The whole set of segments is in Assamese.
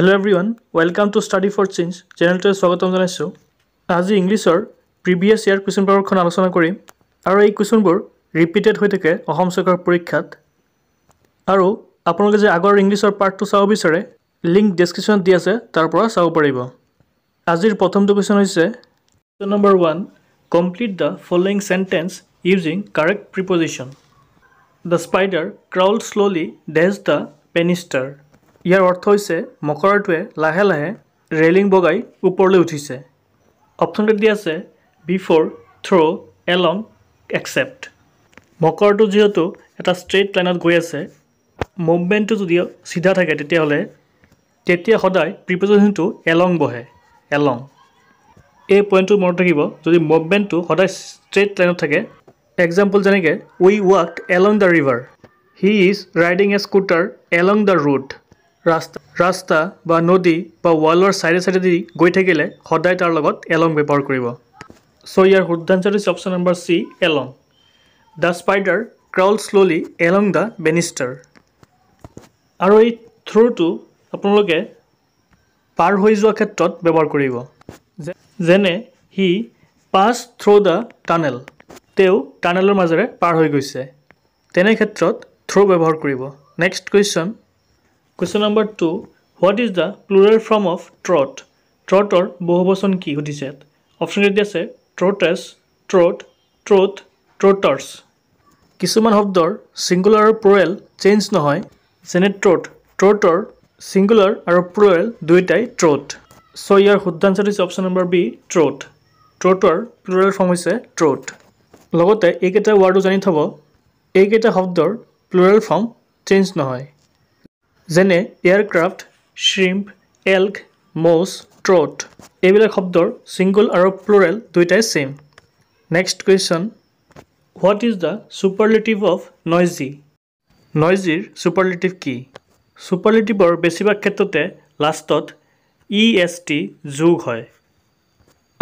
Hello' everyone welcome to study for change চেনেলটোৱে স্বাগতম জনাইছোঁ আজি ইংলিছৰ প্ৰিভিয়াছ ইয়াৰ কুৱেশ্যন পেপাৰখন আলোচনা কৰিম আৰু এই কুৱেশ্যনবোৰ ৰিপিটেড হৈ থাকে অসম চৰকাৰৰ পৰীক্ষাত আৰু আপোনালোকে যে আগৰ ইংলিছৰ পাৰ্টটো চাব বিচাৰে লিংক ডেছক্ৰিপশ্যনত দি আছে তাৰ পৰা চাব পাৰিব আজিৰ প্ৰথমটো কুৱেশ্যন হৈছে question number one complete the following sentence using correct preposition the spider crawl slowly dash the banister ইয়াৰ অৰ্থ হৈছে মকৰাটোৱে লাহে লাহে ৰেলিং বগাই ওপৰলৈ উঠিছে অপশ্যনটোত দিয়া আছে বিফ'ৰ থ্ৰ' এলং একচেপ্ট মকৰটো যিহেতু এটা ষ্ট্ৰেইট লাইনত গৈ আছে মুভমেণ্টটো যদি চিধা থাকে তেতিয়াহ'লে তেতিয়া সদায় প্ৰিপেজনটো এলং বহে এলং এই পইণ্টটো মনত ৰাখিব যদি মুভমেণ্টটো সদায় ষ্ট্ৰেইট লাইনত থাকে এক্সাম্পল যেনেকৈ we walk along the river he is riding a scooter along the route ৰাস্তা ৰাস্তা বা নদী বা ৱালৰ চাইডে চাইডে দি গৈ থাকিলে সদায় তাৰ লগত এলং ব্যৱহাৰ কৰিব চ' ইয়াৰ শুদ্ধাঞ্চল হৈছে option number C along the spider crawl slowly along the banister আৰু এই থ্ৰুটো আপোনালোকে পাৰ হৈ যোৱা ক্ষেত্ৰত ব্যৱহাৰ কৰিব যেনে she pass through' the tunnel তেওঁ টানেলৰ মাজেৰে পাৰ হৈ গৈছে তেনে ক্ষেত্ৰত থ্ৰ' ব্যৱহাৰ কৰিব next question question number two what is the plural form of trot ট্ৰটৰ বহুবচন কি সুধিছে ইয়াত অপশ্যন ইয়াত আছে ট্ৰটেছ ট্ৰট ট্ৰট ট্ৰটাৰ্ছ কিছুমান শব্দৰ ছিংগুলাৰ আৰু প্ৰয়েল চেঞ্জ নহয় যেনে ট্ৰট ট্ৰটৰ ছিংগুলাৰ আৰু প্ৰয়েল দুয়োটাই ট্ৰট ছ' ইয়াৰ শুদ্ধ আঞ্চাৰ হৈছে অপশ্যন নম্বৰ বি ট্ৰট ট্ৰটৰ প্লুৰেল ফৰ্ম হৈছে ট্ৰট লগতে এইকেইটা ৱৰ্ডো জানি থ'ব এইকেইটা শব্দৰ প্লুৰেল ফৰ্ম চেঞ্জ নহয় যেনে aircraft shrimp elk moose trot এইবিলাক শব্দৰ ছিংগুল আৰু প্লুৰেল দুয়োটাই same next question what is the superlative of noisy নইজিৰ ছুপাৰলেটিভ কি ছুপাৰলেটিভৰ বেছিভাগ ক্ষেত্ৰতে লাষ্টত ই এছ টি যোগ হয়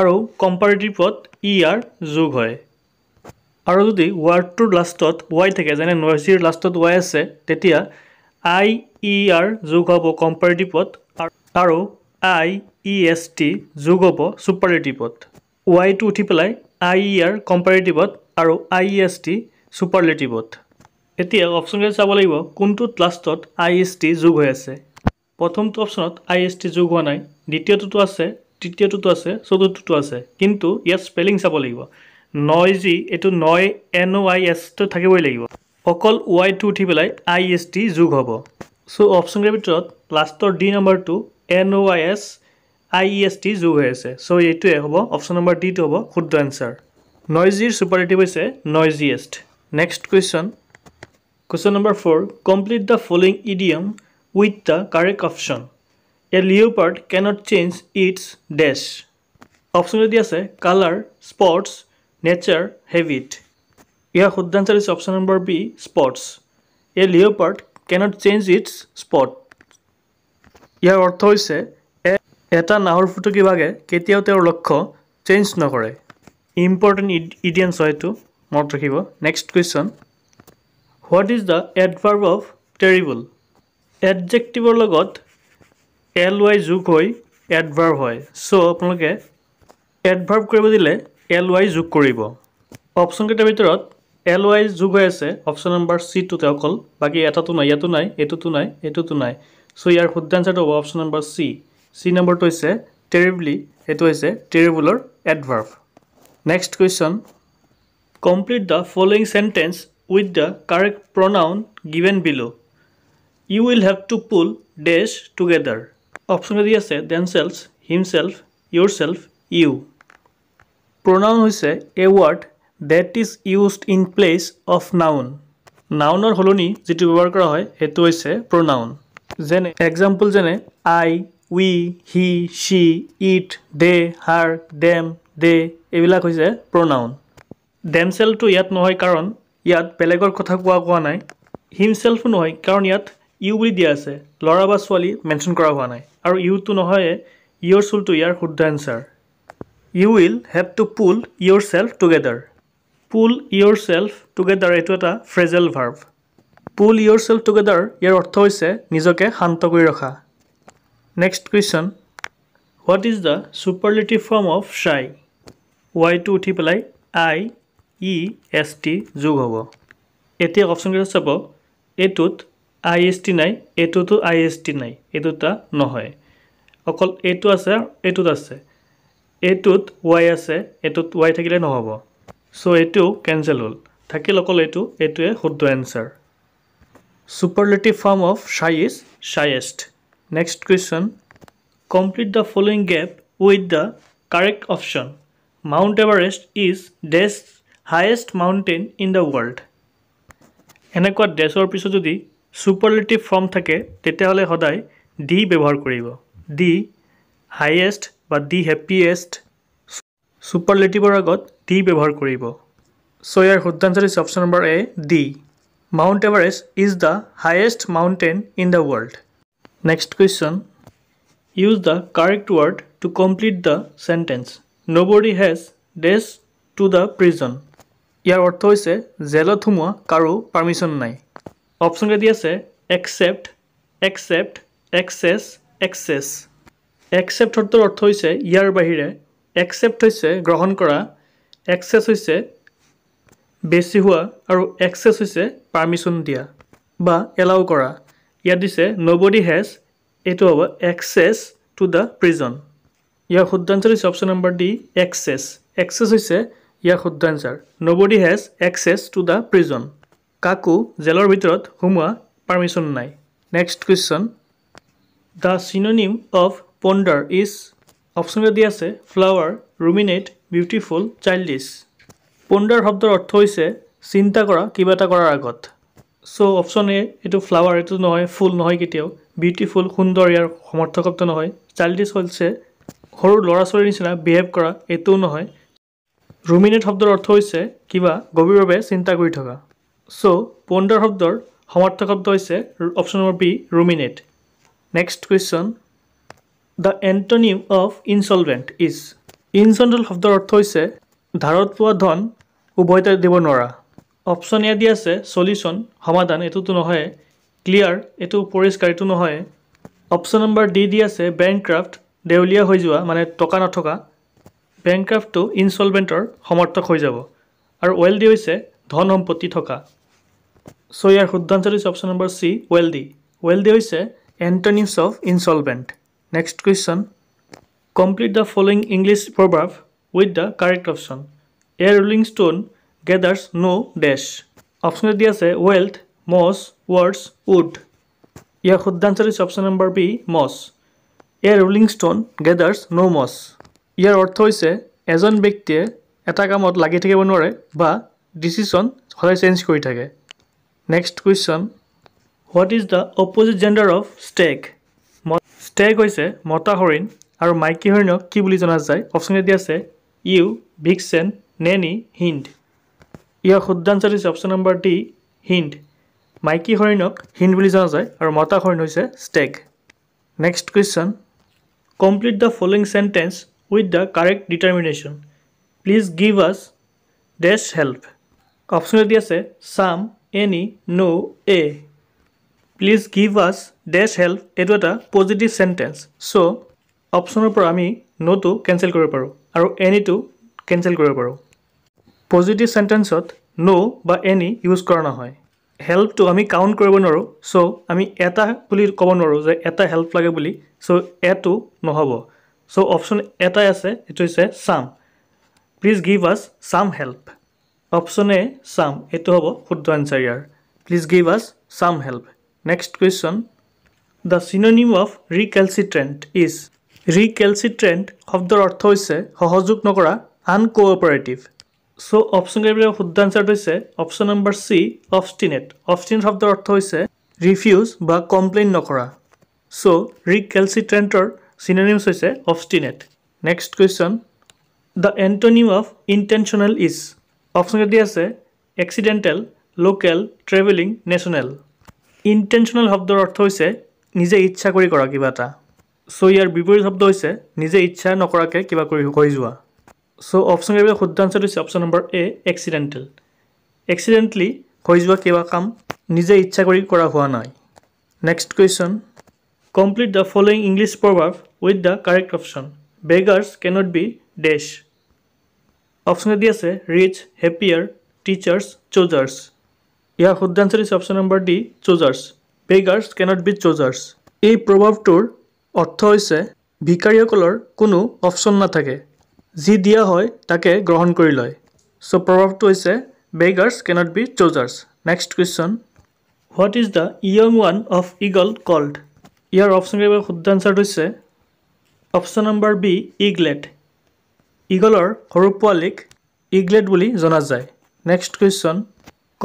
আৰু কম্পাৰেটিভত ই আৰ যোগ হয় আৰু যদি ৱাৰ্ডটোৰ লাষ্টত ৱাই থাকে যেনে নইজিৰ লাষ্টত ৱাই আছে তেতিয়া আই ই আৰ যোগ হ'ব কম্পাৰেটিভত আৰু আই ই এছ টি যোগ হ'ব ছুপাৰলেটিভত ৱাইটো উঠি পেলাই আই ই আৰ কম্পাৰেটিভত আৰু আই ই এচ টি ছুপাৰলেটিভত এতিয়া অপশ্যনকেইটা চাব লাগিব কোনটোত লাষ্টত আই এছ টি যোগ হৈ আছে প্ৰথমটো অপশ্যনত আই এছ টি যোগ হোৱা নাই দ্বিতীয়টোতো আছে তৃতীয়টোতো আছে চতুৰ্থটো আছে কিন্তু ইয়াত স্পেলিং চাব লাগিব নয় জি এইটো নয় এন ৱাই আই এচটো থাকিবই লাগিব অকল ওয়াই টু উঠি পেলাই আই এছ টি যোগ হব সো অপশনের ভিতৰত লাষ্টৰ D number two N O I S I S T যোগ হৈ আছে চ' এইটোৱে হব অপশ্যন নম্বৰ ডিটো হব শুদ্ধ এন্সাৰ নইজিৰ সুপাৰিটিভ হৈছে noisiest next question question number four complete the following idiom with the correct option a leopard cannot change its dash option দি আছে কালাৰ স্পৰ্টছ নেচাৰ হেবিট ইয়াৰ শুদ্ধ আনচাৰ হৈছে option number B spots a leopard cannot change its spot ইয়াৰ অৰ্থ হৈছে এটা নাহৰ ফুটুকী বাঘে কেতিয়াও তেওঁৰ লক্ষ্য চেঞ্জ নকৰে ইম্পৰ্টেণ্ট ইড ইডিয়েঞ্চ হয় এইটো মনত ৰাখিব next question what is the adverb of terrible এডজেক্টিভৰ লগত এল ৱাই যোগ হৈ এডভাৰ্ব হয় চ' আপোনালোকে এডভাৰ্ব কৰিব দিলে এল ৱাই যোগ কৰিব অপশ্যনকেইটাৰ ভিতৰত এল ৱাই যোগ হৈ আছে অপশ্যন নম্বৰ চিটোতে অকল বাকী এটাটো নাই ইয়াতো নাই এইটোতো নাই এইটোতো নাই চ' ইয়াৰ শুদ্ধ আনচাৰটো হ'ব অপশ্যন নম্বৰ চি চি নম্বৰটো হৈছে টেৰিবলি সেইটো হৈছে টেৰিবুলৰ adverb next question complete the following sentence with the correct pronoun given below you will have to pull dash together option দি আছে themselves himself yourself you pronoun হৈছে a word that is used in place of noun নাউনৰ সলনি যিটো ব্যৱহাৰ কৰা হয় সেইটো হৈছে প্ৰনাউন যেনে এক্সাম্পল যেনে আই we he Shi it De her dam দে এইবিলাক হৈছে প্ৰনাউন চেলটো ইয়াত নহয় কাৰণ ইয়াত বেলেগৰ কথা কোৱা কোৱা নাই হিম হিমচেলফো নহয় কাৰণ ইয়াত ইউ বুলি দিয়া আছে ল'ৰা বা ছোৱালী মেনশ্যন কৰা হোৱা নাই আৰু ইউটো নহয়ে ইয়ৰ চুলটো ইয়াৰ শুদ্ধ answer you will have to pull yourself together pull yourself together এইটো এটা phrasal verb pull yourself together ইয়াৰ অৰ্থ হৈছে নিজকে শান্ত কৰি ৰখা next question what is the superlative form of shy ৱাইটো উঠি পেলাই আই ই এছ টি যোগ হ'ব এতিয়া অপশ্যনকেইটা চাব এইটোত আই এছ টি নাই এইটোতো আই এছ টি নাই এইটো এটা নহয় অকল এইটো আছে এইটোত আছে এইটোত ৱাই আছে এইটোত ৱাই থাকিলে নহ'ব সো এইটো কেঞ্চেল হ'ল থাকিল অকল এইটো এইটোৱে শুদ্ধ answer superlative form of shy is shyest next question complete the following gap with the correct option Mount Everest is dash highest mountain in the world এনেকুৱা ডেছৰ পিছত যদি ছুপাৰলেটিভ ফৰ্ম থাকে তেতিয়াহ'লে সদায় ডি ব্যৱহাৰ কৰিব ডি হায়েষ্ট বা ডি হেপিয়েষ্ট ছুপাৰলেটিভৰ আগত টি ব্যৱহাৰ কৰিব চ' ইয়াৰ শুদ্ধাঞ্চল হৈছে option number A the Mount Everest is the highest mountain in the world next question use the correct word to complete the sentence nobody has dash to the prison ইয়াৰ অৰ্থ হৈছে জেলত সোমোৱা কাৰো পাৰ্মিশ্যন নাই অপশ্যন দি আছে except except excess excess except শব্দৰ অৰ্থ হৈছে ইয়াৰ বাহিৰে একচেপ্ট হৈছে গ্ৰহণ কৰা এক্সেছ হৈছে বেছি হোৱা আৰু এক্সেছ হৈছে পাৰ্মিশ্যন দিয়া বা এলাউ কৰা ইয়াত দিছে নবডি হেজ এইটো হ'ব এক্সেছ টু দ্য প্ৰিজন ইয়াৰ শুদ্ধ আঞ্চাৰ হৈছে option number D access access হৈছে ইয়াৰ শুদ্ধ আঞ্চাৰ nobody has access to the prison কাকো জেলৰ ভিতৰত সোমোৱা পাৰ্মিশ্যন নাই next question the synonym of ponder is অপশ্যনত দি আছে flower ruminate beautiful childish ponder শব্দৰ অৰ্থ হৈছে চিন্তা কৰা কিবা এটা কৰাৰ আগত চ' অপশ্যন এ এইটো ফ্লাৱাৰ এইটো নহয় ফুল নহয় কেতিয়াও বিউটিফুল সুন্দৰ ইয়াৰ সমৰ্থক শব্দ নহয় চাইল্ডিছ হৈছে সৰু ল'ৰা ছোৱালীৰ নিচিনা বিহেভ কৰা এইটোও নহয় ৰুমিনেট শব্দৰ অৰ্থ হৈছে কিবা গভীৰভাৱে চিন্তা কৰি থকা চ' পণ্ডাৰ শব্দৰ সমৰ্থক শব্দ হৈছে option number B ruminate next question the antonym of insolvent is in general শব্দৰ অৰ্থ হৈছে ধাৰত পোৱা ধন উভয়তে দিব নোৱাৰা অপশ্যন এ দি আছে চলিউশ্যন সমাধান এইটোতো নহয় ক্লিয়াৰ এইটো পৰিষ্কাৰ এইটো নহয় অপশ্যন নম্বৰ ডি দি আছে বেংক ক্ৰাফ্ট দেউলীয়া হৈ যোৱা মানে টকা নথকা বেংক ক্ৰাফ্টটো ইনষ্টলমেণ্টৰ সমৰ্থক হৈ যাব আৰু ৱেল ডি হৈছে ধন সম্পত্তি থকা চ' ইয়াৰ শুদ্ধাঞ্চল হৈছে option number C wealthy wealthy হৈছে antonyms of instalment next question Complete the following English proverb with the correct option. A rolling stone gathers no dash. Option A is wealth, moss, words, wood. Yeah, good answer is option number B, moss. A rolling stone gathers no moss. ইয়াৰ অৰ্থ হৈছে এজন ব্যক্তিয়ে এটা কামত লাগি থাকিব নোৱাৰে বা ডিচিশ্যন সদায় চেঞ্জ কৰি থাকে next question what is the opposite gender of stag stag হৈছে মতা হৰিণ আৰু মাইকী হৰিণক কি বুলি জনা যায় অপশ্যন দি আছে ইউ ভিকচেন নেনি হিণ্ড ইয়াৰ শুদ্ধ আঞ্চল হৈছে অপশ্যন নম্বৰ ডি হিণ্ড মাইকী হৰিণক হিণ্ড বুলি জনা যায় আৰু মতা হৰিণ হৈছে stag next question complete the following sentence with the correct determination please give us dash help option দি আছে some any no' a please give us dash help এইটো এটা পজিটিভ চেণ্টেঞ্চ চ' অপশ্যনৰ পৰা আমি ন'টো কেনচেল কৰিব পাৰোঁ আৰু এনিটো কেনচেল কৰিব পাৰোঁ পজিটিভ চেণ্টেঞ্চত ন' বা এনি ইউজ কৰা নহয় হেল্পটো আমি কাউণ্ট কৰিব নোৱাৰোঁ চ' আমি এটা বুলি ক'ব নোৱাৰোঁ যে এটা হেল্প লাগে বুলি চ' এটো নহ'ব চ' অপশ্যন এটাই আছে এইটো হৈছে চাম please give us some help option A চাম এইটো হ'ব শুদ্ধ answer year please give us some help next question the synonym of recalcitrant is recalcitrant শব্দৰ অৰ্থ হৈছে সহযোগ নকৰা আনকোঅপাৰেটিভ চ' অপশ্যন কেইবিলাক শুদ্ধ আনচাৰটো হৈছে option number C obstinate obstinate শব্দৰ অৰ্থ হৈছে ৰিফিউজ বা কমপ্লেইন নকৰা চ' ৰিকেলচিট্ৰেণ্টৰ চিনেনিমছ হৈছে obstinate next question the antonym of intentional is option কেইটি আছে accidental local travelling national intentional শব্দৰ অৰ্থ হৈছে নিজে ইচ্ছা কৰি কৰা কিবা এটা চ' ইয়াৰ বিপৰীত শব্দ হৈছে নিজে ইচ্ছা নকৰাকৈ কিবা কৰি কৰি যোৱা চ' অপশ্যন কেইবাৰ শুদ্ধ আঞ্চলটো হৈছে option number A accidental accidentally হৈ যোৱা কিবা কাম নিজে ইচ্ছা কৰি কৰা হোৱা নাই next question complete the following English proverb with the correct option beggars can not be dash অপশ্যনে দি আছে ৰিচ হেপিয়াৰ টিচাৰ্ছ চুজাৰ্ছ ইয়াৰ শুদ্ধ আঞ্চলটো হৈছে option number D choosers beggars can be choosers এই প্ৰভাৱটোৰ অৰ্থ হৈছে ভিকাৰীসকলৰ কোনো অপশ্যন নাথাকে যি দিয়া হয় তাকে গ্ৰহণ কৰি লয় চ' প্ৰভাৱটো হৈছে beggars cannot be choosers next question what is the young one of eagle called ইয়াৰ অপশ্যনকেইটাৰ শুদ্ধ এনচাৰটো হৈছে অপশ্যন নম্বৰ বি ইগলেট ইগলৰ সৰু পোৱালীক ইগলেট বুলি জনা যায় next question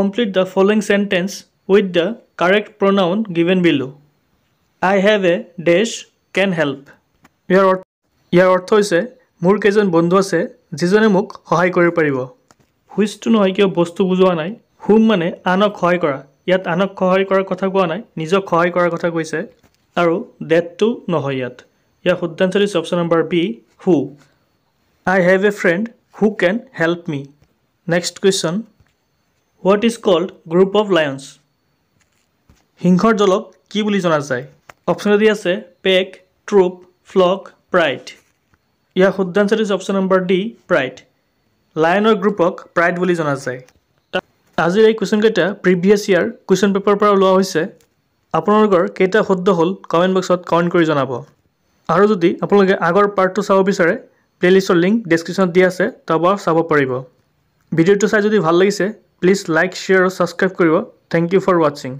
complete the following sentence with the correct pronoun given below I have A dash can help ইয়াৰ অৰ্থ ইয়াৰ অৰ্থ হৈছে মোৰ কেইজন বন্ধু আছে যিজনে মোক সহায় কৰিব পাৰিব হুইচটো নহয় কিয় বস্তু বুজোৱা নাই হুম মানে আনক সহায় কৰা ইয়াত আনক সহায় কৰাৰ কথা কোৱা নাই নিজক সহায় কৰাৰ কথা কৈছে আৰু ডেটটো নহয় ইয়াত ইয়াৰ শুদ্ধাঞ্চল হৈছে option number B who I have a friend who can help me next question what is called group of lions সিংহৰ দলক কি বুলি জনা যায় অপশ্যন ডি আছে পেক ট্ৰুপ ফ্লক প্ৰাইড ইয়াৰ শুদ্ধ আঞ্চাৰ হৈছে অপশ্যন নম্বৰ ডি প্ৰাইড লায়নৰ গ্ৰুপক প্ৰাইড বুলি জনা যায় আজিৰ এই কুৱেশ্যনকেইটা প্ৰিভিয়াছ ইয়াৰ কুৱেশ্যন পেপাৰৰ পৰা ওলোৱা হৈছে আপোনালোকৰ কেইটা শুদ্ধ হ'ল কমেণ্ট বক্সত কমেণ্ট কৰি জনাব আৰু যদি আপোনালোকে আগৰ পাৰ্টটো চাব বিচাৰে প্লে'লিষ্টৰ লিংক ডিছক্ৰিপশ্যনত দিয়া আছে তাৰপৰা চাব পাৰিব ভিডিঅ'টো চাই যদি ভাল লাগিছে প্লিজ লাইক শ্বেয়াৰ আৰু ছাবস্ক্ৰাইব কৰিব থেংক ইউ ফৰ ৱাটছিং